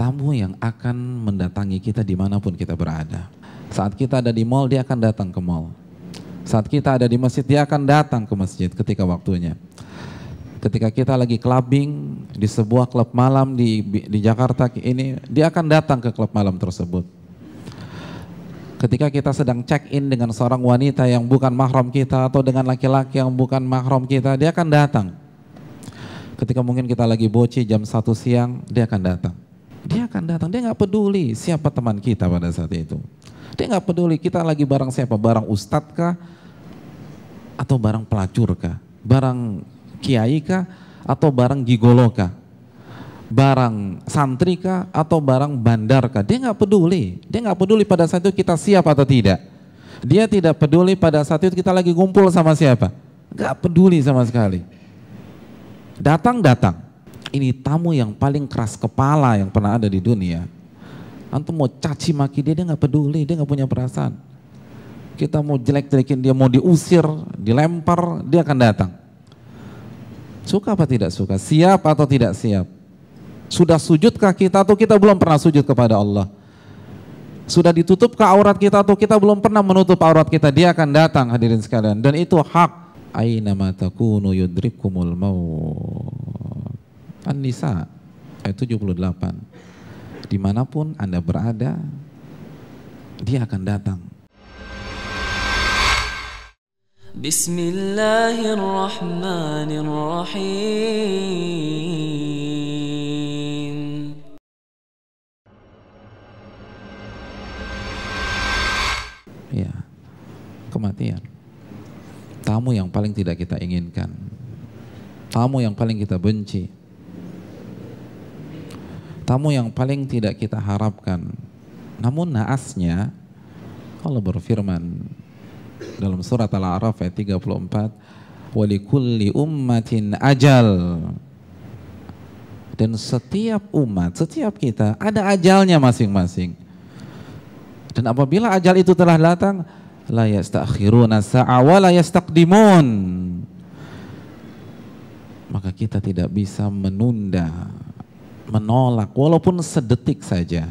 tamu yang akan mendatangi kita dimanapun kita berada. Saat kita ada di mall, dia akan datang ke mall. Saat kita ada di masjid, dia akan datang ke masjid ketika waktunya. Ketika kita lagi clubbing di sebuah klub malam di, di Jakarta ini, dia akan datang ke klub malam tersebut. Ketika kita sedang check-in dengan seorang wanita yang bukan mahram kita atau dengan laki-laki yang bukan mahram kita, dia akan datang ketika mungkin kita lagi boci jam satu siang, dia akan datang. Dia akan datang, dia nggak peduli siapa teman kita pada saat itu. Dia nggak peduli kita lagi barang siapa, barang ustadz kah, atau barang pelacur kah, barang kiai kah, atau barang gigolo kah, barang santri kah, atau barang bandar kah. Dia nggak peduli, dia nggak peduli pada saat itu kita siap atau tidak. Dia tidak peduli pada saat itu kita lagi ngumpul sama siapa. Nggak peduli sama sekali. Datang, datang ini tamu yang paling keras kepala yang pernah ada di dunia. Antum mau caci maki dia, dia nggak peduli, dia nggak punya perasaan. Kita mau jelek-jelekin dia, mau diusir, dilempar, dia akan datang. Suka apa tidak suka, siap atau tidak siap. Sudah sujudkah kita atau kita belum pernah sujud kepada Allah? Sudah ditutupkah aurat kita atau kita belum pernah menutup aurat kita? Dia akan datang hadirin sekalian. Dan itu hak. Aina matakunu yudrikumul maut An-Nisa ayat 78. Dimanapun Anda berada, dia akan datang. Bismillahirrahmanirrahim. Ya, kematian. Tamu yang paling tidak kita inginkan. Tamu yang paling kita benci tamu yang paling tidak kita harapkan. Namun naasnya kalau berfirman dalam surat Al-A'raf ayat 34, "Walikulli ummatin ajal." Dan setiap umat, setiap kita ada ajalnya masing-masing. Dan apabila ajal itu telah datang, la yastakhiruna sa'a wa la yastaqdimun. Maka kita tidak bisa menunda menolak walaupun sedetik saja.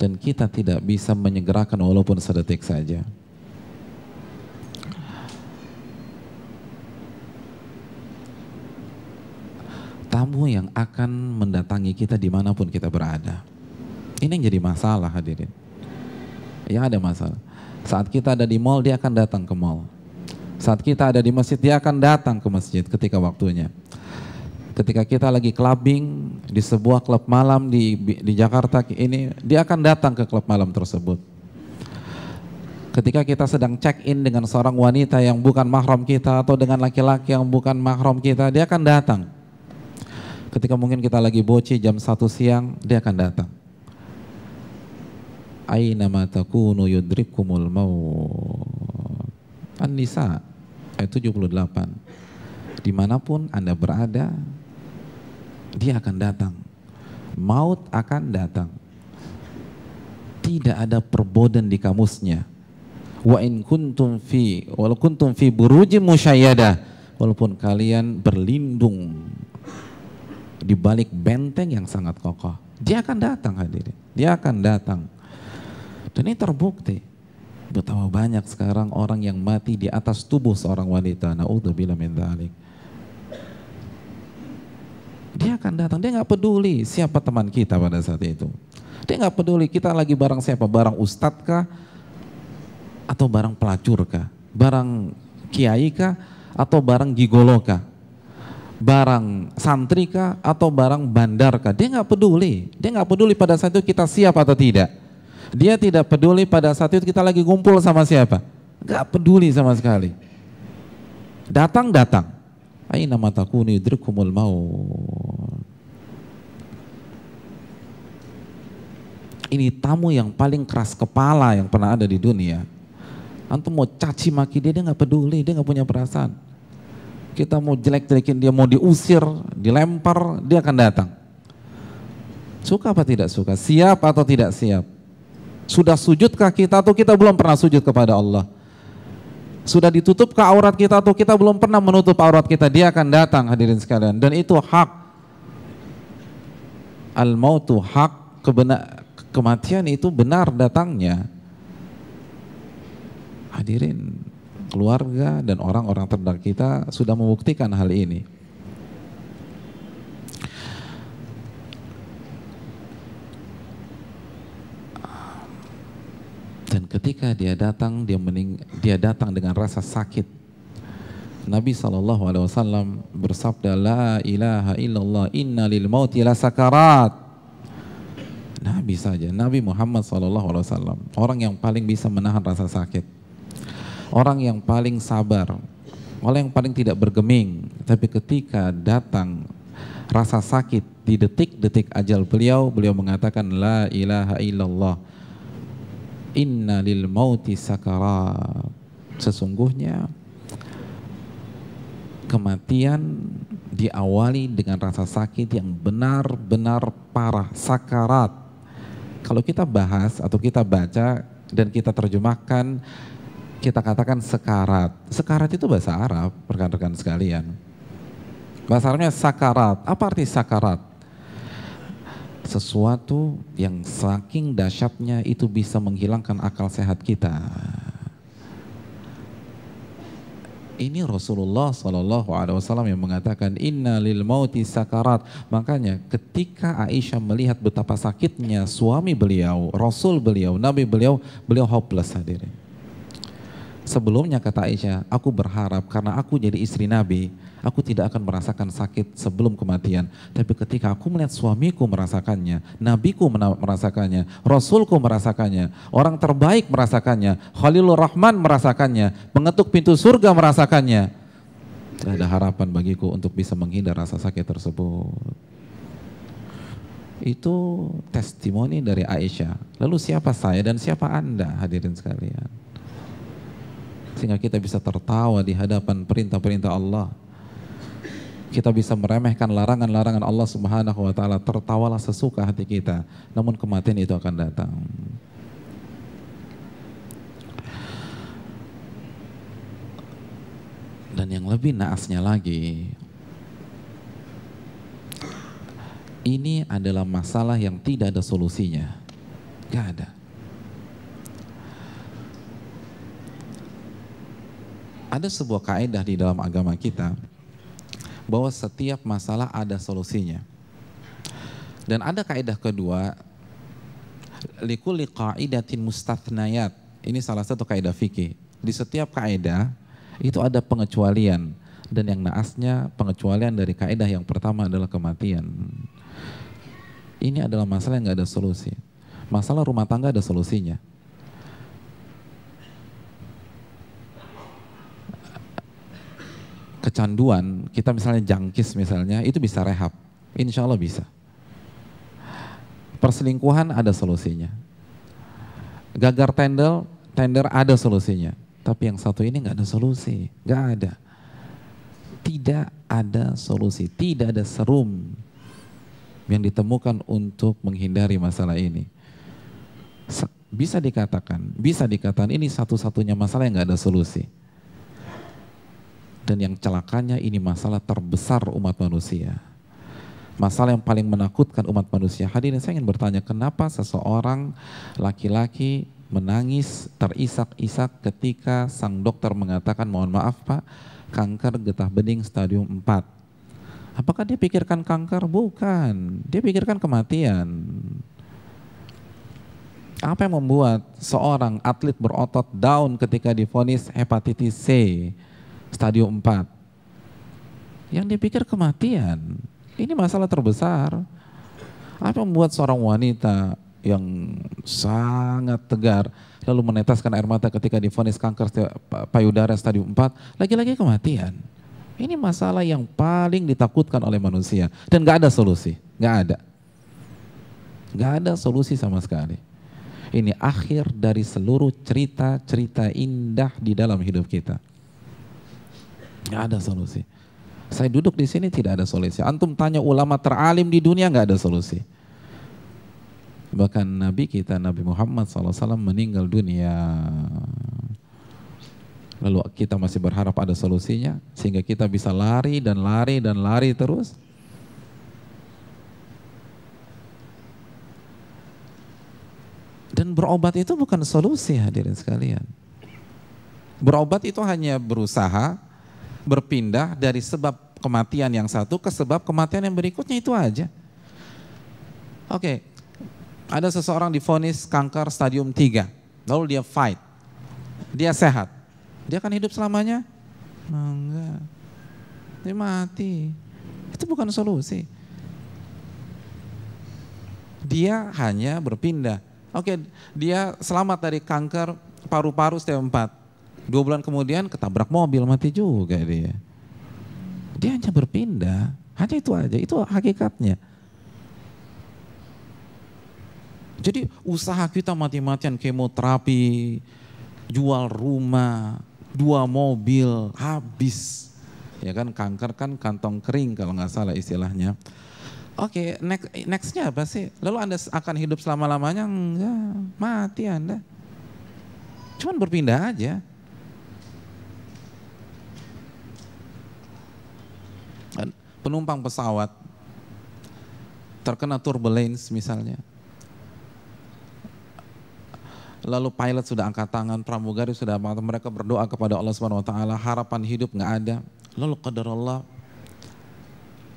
Dan kita tidak bisa menyegerakan walaupun sedetik saja. Tamu yang akan mendatangi kita dimanapun kita berada. Ini yang jadi masalah hadirin. Ya ada masalah. Saat kita ada di mall dia akan datang ke mall. Saat kita ada di masjid dia akan datang ke masjid ketika waktunya ketika kita lagi clubbing di sebuah klub malam di di Jakarta ini, dia akan datang ke klub malam tersebut. Ketika kita sedang check in dengan seorang wanita yang bukan mahram kita atau dengan laki-laki yang bukan mahram kita, dia akan datang. Ketika mungkin kita lagi boci jam 1 siang, dia akan datang. Aina ma takunu yudrikumul maut. An-Nisa ayat 78. Dimanapun Anda berada, dia akan datang. Maut akan datang. Tidak ada perboden di kamusnya. Wa in kuntum fi wal kuntum fi buruji musyayada walaupun kalian berlindung di balik benteng yang sangat kokoh. Dia akan datang hadirin. Dia akan datang. Dan ini terbukti betapa banyak sekarang orang yang mati di atas tubuh seorang wanita. Nauzubillah min dzalik dia akan datang. Dia nggak peduli siapa teman kita pada saat itu. Dia nggak peduli kita lagi barang siapa, barang ustadz kah, atau barang pelacur kah, barang kiai kah, atau barang gigolo kah, barang santri kah, atau barang bandar kah. Dia nggak peduli. Dia nggak peduli pada saat itu kita siap atau tidak. Dia tidak peduli pada saat itu kita lagi ngumpul sama siapa. Gak peduli sama sekali. Datang datang aina matakuni yudrikumul maut. Ini tamu yang paling keras kepala yang pernah ada di dunia. Antum mau caci maki dia, dia nggak peduli, dia nggak punya perasaan. Kita mau jelek-jelekin dia, mau diusir, dilempar, dia akan datang. Suka apa tidak suka? Siap atau tidak siap? Sudah sujudkah kita atau kita belum pernah sujud kepada Allah? sudah ditutupkah aurat kita atau kita belum pernah menutup aurat kita, dia akan datang hadirin sekalian. Dan itu hak. Al-mautu hak, kebenar, kematian itu benar datangnya. Hadirin, keluarga dan orang-orang terdekat kita sudah membuktikan hal ini. Dan ketika dia datang, dia, mening dia datang dengan rasa sakit. Nabi SAW bersabda, La ilaha illallah inna lil mauti la sakarat. Nabi saja, Nabi Muhammad SAW, orang yang paling bisa menahan rasa sakit, orang yang paling sabar, orang yang paling tidak bergeming, tapi ketika datang rasa sakit di detik-detik ajal beliau, beliau mengatakan La ilaha illallah inna lil mauti sakarat sesungguhnya kematian diawali dengan rasa sakit yang benar-benar parah sakarat kalau kita bahas atau kita baca dan kita terjemahkan kita katakan sekarat sekarat itu bahasa Arab rekan-rekan sekalian bahasa Arabnya sakarat apa arti sakarat sesuatu yang saking dahsyatnya itu bisa menghilangkan akal sehat kita. Ini Rasulullah Shallallahu Alaihi Wasallam yang mengatakan Inna lil mauti sakarat. Makanya ketika Aisyah melihat betapa sakitnya suami beliau, Rasul beliau, Nabi beliau, beliau hopeless hadirin. Sebelumnya kata Aisyah, aku berharap karena aku jadi istri Nabi, aku tidak akan merasakan sakit sebelum kematian. Tapi ketika aku melihat suamiku merasakannya, nabiku merasakannya, rasulku merasakannya, orang terbaik merasakannya, Khalilur Rahman merasakannya, pengetuk pintu surga merasakannya. Tidak ada harapan bagiku untuk bisa menghindar rasa sakit tersebut. Itu testimoni dari Aisyah. Lalu siapa saya dan siapa Anda hadirin sekalian? sehingga kita bisa tertawa di hadapan perintah-perintah Allah kita bisa meremehkan larangan-larangan Allah Subhanahu wa taala, tertawalah sesuka hati kita, namun kematian itu akan datang. Dan yang lebih naasnya lagi, ini adalah masalah yang tidak ada solusinya. Gak ada. Ada sebuah kaidah di dalam agama kita, bahwa setiap masalah ada solusinya. Dan ada kaidah kedua, likuli qaidatin mustathnayat. Ini salah satu kaidah fikih. Di setiap kaidah itu ada pengecualian dan yang naasnya pengecualian dari kaidah yang pertama adalah kematian. Ini adalah masalah yang nggak ada solusi. Masalah rumah tangga ada solusinya. kecanduan, kita misalnya jangkis misalnya, itu bisa rehab. Insya Allah bisa. Perselingkuhan ada solusinya. Gagar tender, tender ada solusinya. Tapi yang satu ini nggak ada solusi, nggak ada. Tidak ada solusi, tidak ada serum yang ditemukan untuk menghindari masalah ini. Bisa dikatakan, bisa dikatakan ini satu-satunya masalah yang nggak ada solusi. Dan yang celakanya ini masalah terbesar umat manusia. Masalah yang paling menakutkan umat manusia. Hadirin saya ingin bertanya, kenapa seseorang laki-laki menangis terisak-isak ketika sang dokter mengatakan, mohon maaf pak, kanker getah bening stadium 4. Apakah dia pikirkan kanker? Bukan. Dia pikirkan kematian. Apa yang membuat seorang atlet berotot down ketika difonis hepatitis C? stadium 4. Yang dipikir kematian. Ini masalah terbesar. Apa yang membuat seorang wanita yang sangat tegar lalu meneteskan air mata ketika difonis kanker payudara stadium 4, lagi-lagi kematian. Ini masalah yang paling ditakutkan oleh manusia dan gak ada solusi, gak ada, nggak ada solusi sama sekali. Ini akhir dari seluruh cerita-cerita indah di dalam hidup kita. Nggak ada solusi. Saya duduk di sini tidak ada solusi. Antum tanya ulama teralim di dunia nggak ada solusi. Bahkan Nabi kita Nabi Muhammad SAW meninggal dunia. Lalu kita masih berharap ada solusinya sehingga kita bisa lari dan lari dan lari terus. Dan berobat itu bukan solusi hadirin sekalian. Berobat itu hanya berusaha berpindah dari sebab kematian yang satu ke sebab kematian yang berikutnya itu aja. Oke, okay. ada seseorang difonis kanker stadium 3, lalu dia fight, dia sehat, dia akan hidup selamanya? Enggak, dia mati. Itu bukan solusi. Dia hanya berpindah. Oke, okay, dia selamat dari kanker paru-paru stadium empat. Dua bulan kemudian ketabrak mobil mati juga dia. Dia hanya berpindah, hanya itu aja, itu hakikatnya. Jadi usaha kita mati-matian kemoterapi, jual rumah, dua mobil, habis. Ya kan kanker kan kantong kering kalau nggak salah istilahnya. Oke, okay, next nextnya apa sih? Lalu Anda akan hidup selama-lamanya? Enggak, mati Anda. Cuman berpindah aja. penumpang pesawat terkena turbulence misalnya. Lalu pilot sudah angkat tangan, pramugari sudah angkat tangan, mereka berdoa kepada Allah Subhanahu wa taala, harapan hidup nggak ada. Lalu qadar Allah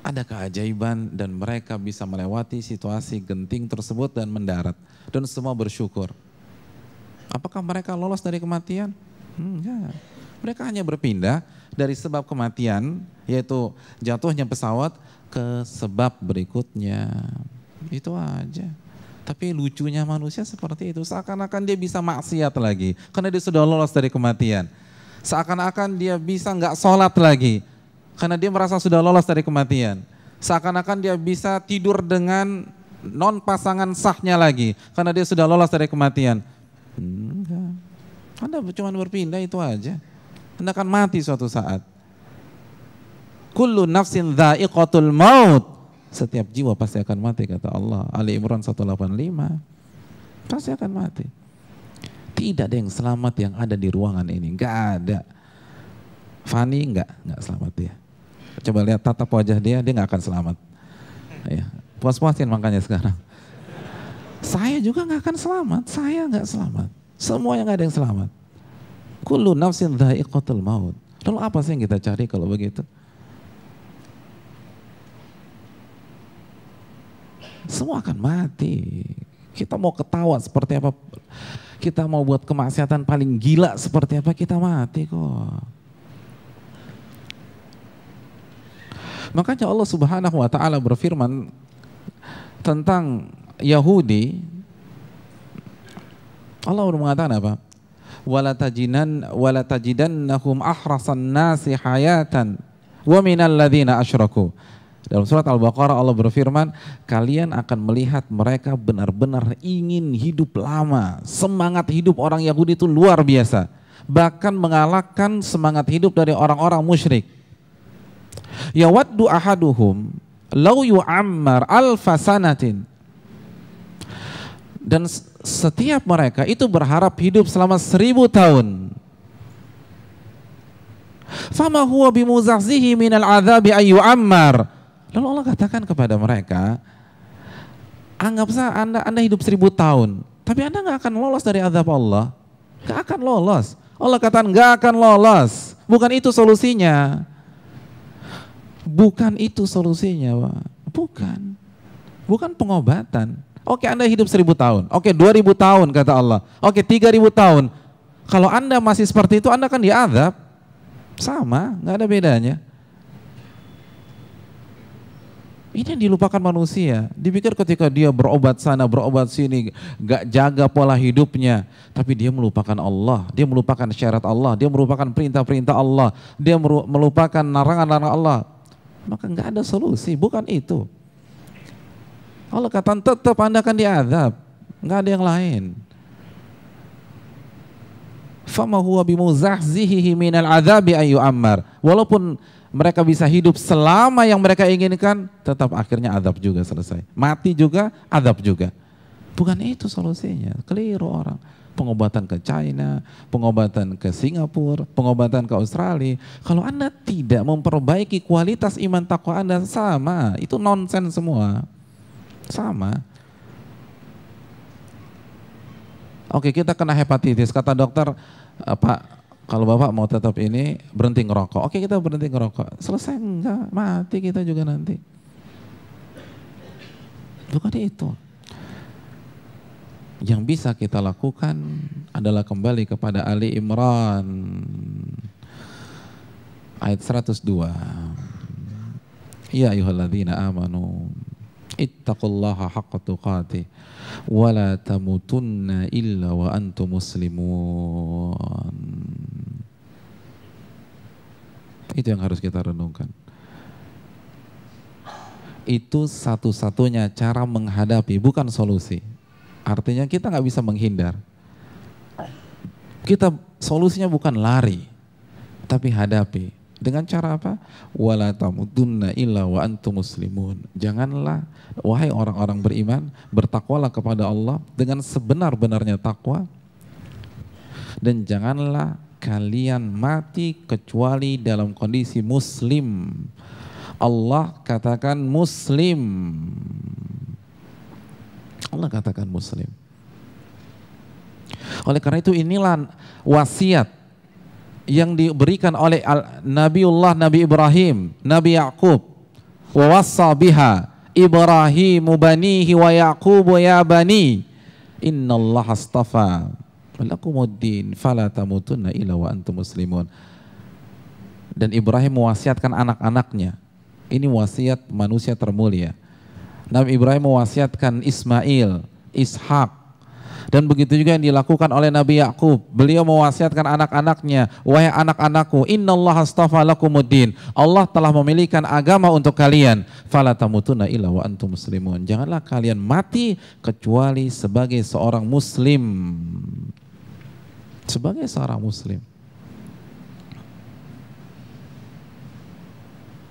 ada keajaiban dan mereka bisa melewati situasi genting tersebut dan mendarat dan semua bersyukur. Apakah mereka lolos dari kematian? Hmm, enggak. Ya. Mereka hanya berpindah dari sebab kematian, yaitu jatuhnya pesawat, ke sebab berikutnya. Itu aja. Tapi lucunya manusia seperti itu. Seakan-akan dia bisa maksiat lagi. Karena dia sudah lolos dari kematian. Seakan-akan dia bisa nggak sholat lagi. Karena dia merasa sudah lolos dari kematian. Seakan-akan dia bisa tidur dengan non pasangan sahnya lagi karena dia sudah lolos dari kematian. Enggak. Anda cuma berpindah itu aja. Anda akan mati suatu saat. Kullu nafsin dha'iqatul maut. Setiap jiwa pasti akan mati kata Allah. Ali Imran 185. Pasti akan mati. Tidak ada yang selamat yang ada di ruangan ini. Enggak ada. Fani enggak, enggak selamat dia. Coba lihat tatap wajah dia, dia enggak akan selamat. Ya. Puas-puasin makanya sekarang. Saya juga enggak akan selamat, saya enggak selamat. yang yang ada yang selamat. Kullu nafsin dha'iqatul maut. Lalu apa sih yang kita cari kalau begitu? Semua akan mati. Kita mau ketawa seperti apa, kita mau buat kemaksiatan paling gila seperti apa, kita mati kok. Makanya Allah Subhanahu wa taala berfirman tentang Yahudi Allah mengatakan apa? wala tajinan wala tajidannahum ahrasan nasi hayatan wa minal ladzina asyraku. Dalam surat Al-Baqarah Allah berfirman, kalian akan melihat mereka benar-benar ingin hidup lama. Semangat hidup orang Yahudi itu luar biasa. Bahkan mengalahkan semangat hidup dari orang-orang musyrik. Yawaddu ahaduhum law yu'ammar alfasanatin sanatin dan setiap mereka itu berharap hidup selama seribu tahun. Fama huwa bimuzahzihi minal azabi ayu ammar. Lalu Allah katakan kepada mereka, anggap saja anda, anda hidup seribu tahun, tapi anda nggak akan lolos dari azab Allah. Gak akan lolos. Allah katakan gak akan lolos. Bukan itu solusinya. Bukan itu solusinya, Pak. Bukan. Bukan pengobatan. Oke Anda hidup seribu tahun, oke dua ribu tahun kata Allah, oke tiga ribu tahun. Kalau Anda masih seperti itu Anda akan diadab. Sama, nggak ada bedanya. Ini yang dilupakan manusia. Dipikir ketika dia berobat sana, berobat sini, gak jaga pola hidupnya. Tapi dia melupakan Allah, dia melupakan syarat Allah, dia melupakan perintah-perintah Allah, dia melupakan larangan-larangan Allah. Maka gak ada solusi, bukan itu. Allah kata tetap Anda akan diadab, nggak ada yang lain. Fama huwa bimuzahzihihi minal azabi ayu ammar. Walaupun mereka bisa hidup selama yang mereka inginkan, tetap akhirnya adab juga selesai. Mati juga, adab juga. Bukan itu solusinya. Keliru orang. Pengobatan ke China, pengobatan ke Singapura, pengobatan ke Australia. Kalau Anda tidak memperbaiki kualitas iman takwa Anda sama, itu nonsens semua. Sama. Oke, kita kena hepatitis. Kata dokter, eh, Pak, kalau Bapak mau tetap ini, berhenti ngerokok. Oke, kita berhenti ngerokok. Selesai enggak, mati kita juga nanti. Bukan itu. Yang bisa kita lakukan adalah kembali kepada Ali Imran. Ayat 102. Ya ayuhalladzina amanu ittaqullaha haqqa tuqatih, wa la tamutunna illa wa muslimun itu yang harus kita renungkan itu satu-satunya cara menghadapi bukan solusi artinya kita nggak bisa menghindar kita solusinya bukan lari tapi hadapi dengan cara apa? Wala tamudunna illa wa antum muslimun. Janganlah wahai orang-orang beriman bertakwalah kepada Allah dengan sebenar-benarnya takwa dan janganlah kalian mati kecuali dalam kondisi muslim. Allah katakan muslim. Allah katakan muslim. Oleh karena itu inilah wasiat yang diberikan oleh Al Nabiullah Nabi Ibrahim, Nabi Yakub. Wa biha Ibrahim banihi wa Yaqub ya bani. Allah astafa lakumuddin fala tamutunna illa wa antum muslimun. Dan Ibrahim mewasiatkan anak-anaknya. Ini wasiat manusia termulia. Nabi Ibrahim mewasiatkan Ismail, Ishak, dan begitu juga yang dilakukan oleh Nabi Yakub. Beliau mewasiatkan anak-anaknya, wahai anak-anakku, innallaha astafa lakumuddin. Allah telah memilikan agama untuk kalian. Fala tamutunna illa wa antum muslimun. Janganlah kalian mati kecuali sebagai seorang muslim. Sebagai seorang muslim.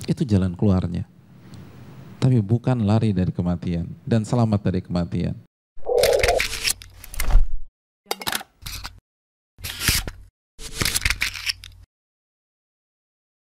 Itu jalan keluarnya. Tapi bukan lari dari kematian dan selamat dari kematian.